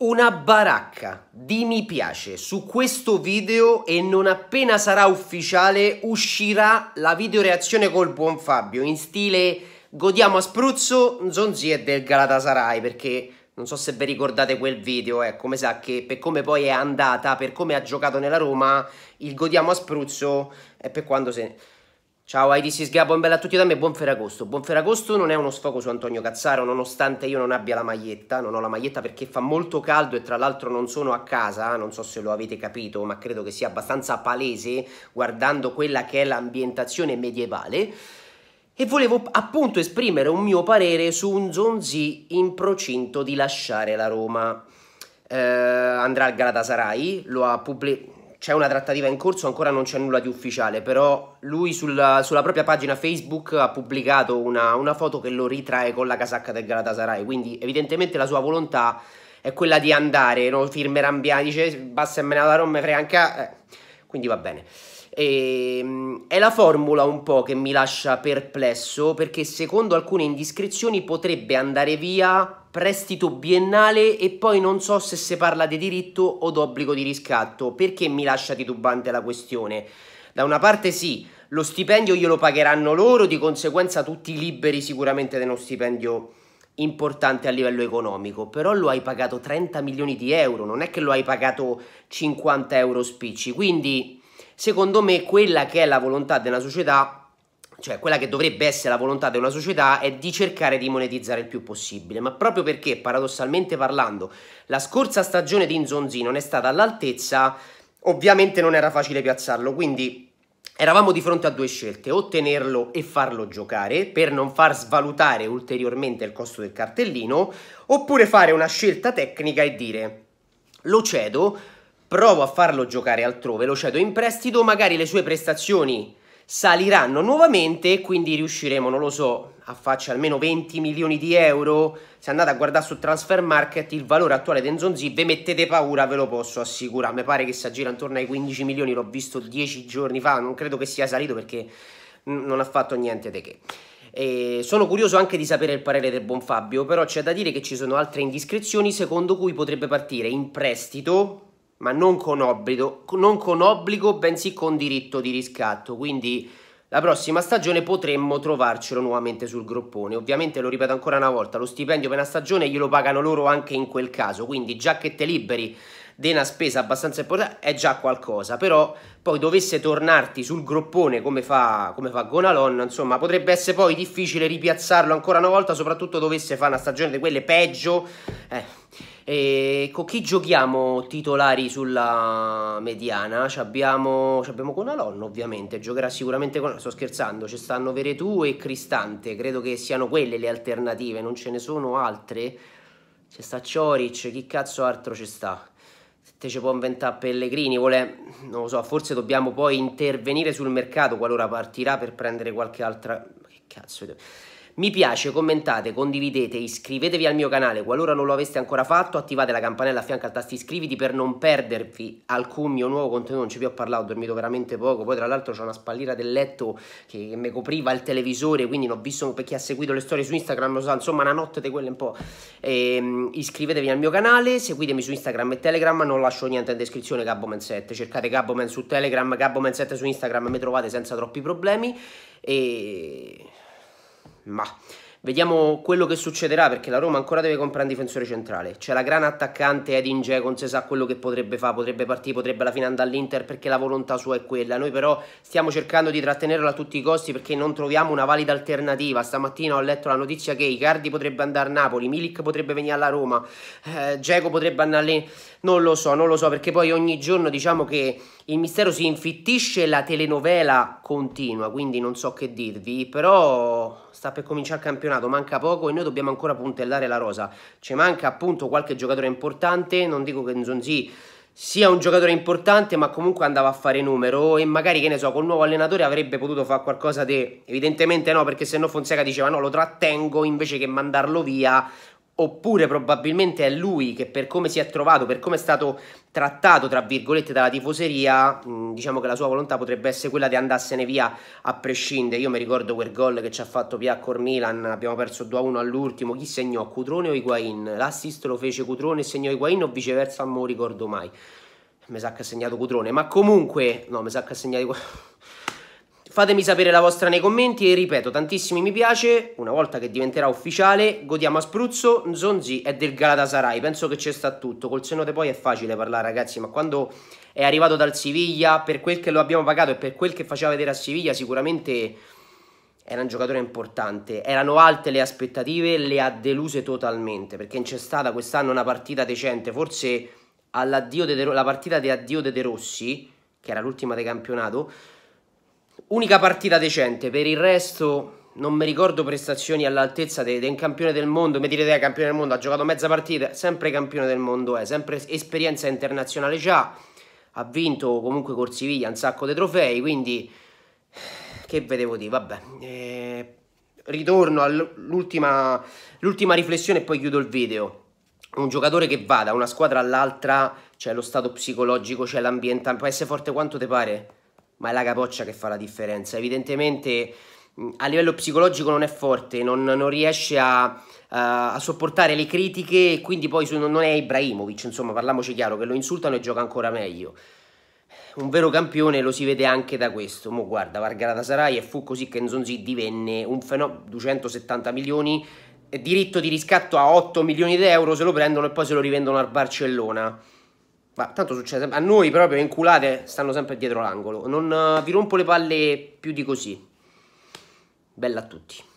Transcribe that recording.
Una baracca di mi piace su questo video e non appena sarà ufficiale uscirà la videoreazione col buon Fabio in stile godiamo a spruzzo Zonzi e del Galatasaray perché non so se vi ricordate quel video, ecco, come sa che per come poi è andata, per come ha giocato nella Roma, il godiamo a spruzzo è per quando se... Ciao, ai this un bello a tutti da me, buon Ferragosto. Buon Ferragosto non è uno sfogo su Antonio Cazzaro, nonostante io non abbia la maglietta, non ho la maglietta perché fa molto caldo e tra l'altro non sono a casa, eh, non so se lo avete capito, ma credo che sia abbastanza palese guardando quella che è l'ambientazione medievale. E volevo appunto esprimere un mio parere su un Zonzi in procinto di lasciare la Roma. Eh, andrà al Galatasaray, lo ha pubblicato c'è una trattativa in corso, ancora non c'è nulla di ufficiale, però lui sulla, sulla propria pagina Facebook ha pubblicato una, una, foto che lo ritrae con la casacca del Galatasaray, quindi evidentemente la sua volontà è quella di andare, non firmerà ambiente, dice basta e me la Roma franca, eh, quindi va bene. E, ehm, è la formula un po' che mi lascia perplesso perché secondo alcune indiscrezioni potrebbe andare via prestito biennale e poi non so se si parla di diritto o d'obbligo di riscatto. Perché mi lascia titubante la questione? Da una parte sì, lo stipendio glielo pagheranno loro, di conseguenza tutti liberi sicuramente di uno stipendio importante a livello economico, però lo hai pagato 30 milioni di euro, non è che lo hai pagato 50 euro spicci, quindi secondo me quella che è la volontà della società cioè quella che dovrebbe essere la volontà di una società è di cercare di monetizzare il più possibile, ma proprio perché paradossalmente parlando la scorsa stagione di Inzonzi non è stata all'altezza, ovviamente non era facile piazzarlo, quindi Eravamo di fronte a due scelte, ottenerlo e farlo giocare per non far svalutare ulteriormente il costo del cartellino, oppure fare una scelta tecnica e dire lo cedo, provo a farlo giocare altrove, lo cedo in prestito, magari le sue prestazioni saliranno nuovamente e quindi riusciremo, non lo so, a farci almeno 20 milioni di euro. Se andate a guardare su Transfer Market il valore attuale di Enzonzi, ve mettete paura, ve lo posso assicurare. Mi pare che si aggira intorno ai 15 milioni, l'ho visto 10 giorni fa, non credo che sia salito perché non ha fatto niente di che. E sono curioso anche di sapere il parere del buon Fabio, però c'è da dire che ci sono altre indiscrezioni secondo cui potrebbe partire in prestito ma non con obbligo, non con obbligo bensì con diritto di riscatto, quindi la prossima stagione potremmo trovarcelo nuovamente sul groppone. Ovviamente lo ripeto ancora una volta, lo stipendio per una stagione glielo pagano loro anche in quel caso, quindi già che te liberi di una spesa abbastanza importante è già qualcosa, però poi dovesse tornarti sul groppone come fa, come fa Gonalon, insomma potrebbe essere poi difficile ripiazzarlo ancora una volta, soprattutto dovesse fare una stagione di quelle peggio. Eh. E con chi giochiamo titolari sulla mediana? Ci abbiamo, ci abbiamo Conalon ovviamente, giocherà sicuramente con... Sto scherzando, ci stanno Veretù e Cristante, credo che siano quelle le alternative, non ce ne sono altre. Ci sta Cioric, chi cazzo altro ci sta? te ci può inventare Pellegrini, vuole, non lo so, forse dobbiamo poi intervenire sul mercato qualora partirà per prendere qualche altra... che cazzo... Mi piace, commentate, condividete, iscrivetevi al mio canale qualora non lo aveste ancora fatto, attivate la campanella a fianco al tasto iscriviti per non perdervi alcun mio nuovo contenuto, non ci vi ho parlato, ho dormito veramente poco, poi tra l'altro c'è una spalliera del letto che, mi copriva il televisore, quindi non ho visto, per chi ha seguito le storie su Instagram lo sa, insomma una notte di quelle un po'. E, ehm, iscrivetevi al mio canale, seguitemi su Instagram e Telegram, non lascio niente in descrizione Gabboman7, cercate Gabboman su Telegram, Gabboman7 su Instagram, mi trovate senza troppi problemi e ma vediamo quello che succederà perché la Roma ancora deve comprare un difensore centrale. C'è la gran attaccante Edin Dzeko, non si sa quello che potrebbe fare, potrebbe partire, potrebbe alla fine andare all'Inter perché la volontà sua è quella. Noi però stiamo cercando di trattenerlo a tutti i costi perché non troviamo una valida alternativa. Stamattina ho letto la notizia che Icardi potrebbe andare a Napoli, Milik potrebbe venire alla Roma, eh, potrebbe andare lì. Non lo so, non lo so perché poi ogni giorno diciamo che il mistero si infittisce e la telenovela continua, quindi non so che dirvi, però sta per cominciare il campionato, manca poco e noi dobbiamo ancora puntellare la rosa. Ci manca appunto qualche giocatore importante, non dico che Nzonzi sia un giocatore importante, ma comunque andava a fare numero e magari che ne so, col nuovo allenatore avrebbe potuto fare qualcosa di evidentemente no, perché se no Fonseca diceva "No, lo trattengo invece che mandarlo via" oppure probabilmente è lui che per come si è trovato, per come è stato trattato, tra virgolette, dalla tifoseria, diciamo che la sua volontà potrebbe essere quella di andarsene via a prescindere. Io mi ricordo quel gol che ci ha fatto Pia col Milan, abbiamo perso 2-1 all'ultimo, chi segnò? Cutrone o Higuain? L'assist lo fece Cutrone e segnò Higuain o viceversa, non lo ricordo mai. Mi sa che ha segnato Cutrone, ma comunque... No, mi sa che ha segnato... Fatemi sapere la vostra nei commenti e ripeto, tantissimi mi piace, una volta che diventerà ufficiale, godiamo a spruzzo, Nzonzi è del Galatasaray, penso che ci sta tutto, col seno di poi è facile parlare ragazzi, ma quando è arrivato dal Siviglia, per quel che lo abbiamo pagato e per quel che faceva vedere a Siviglia, sicuramente era un giocatore importante, erano alte le aspettative, le ha deluse totalmente, perché c'è stata quest'anno una partita decente, forse alla de de la partita di addio de, de Rossi, che era l'ultima del campionato, Unica partita decente, per il resto non mi ricordo prestazioni all'altezza di un campione del mondo. Mi direte, eh, campione del mondo, ha giocato mezza partita, sempre campione del mondo è, sempre esperienza internazionale già, ha vinto comunque col Siviglia un sacco di trofei, quindi che vedevo di, vabbè. Eh, ritorno all'ultima riflessione e poi chiudo il video. Un giocatore che va da una squadra all'altra, c'è lo stato psicologico, c'è l'ambiente, può essere forte quanto ti pare ma è la capoccia che fa la differenza. Evidentemente a livello psicologico non è forte, non, non riesce a, a, a, sopportare le critiche e quindi poi non è Ibrahimovic, insomma parliamoci chiaro, che lo insultano e gioca ancora meglio. Un vero campione lo si vede anche da questo. Mo guarda, Vargarata Sarai e fu così che Nzonzi divenne un fenomeno, 270 milioni, eh, diritto di riscatto a 8 milioni di euro se lo prendono e poi se lo rivendono al Barcellona. Ma tanto succede, sempre. a noi proprio inculate stanno sempre dietro l'angolo. Non eh, vi rompo le palle più di così. Bella a tutti.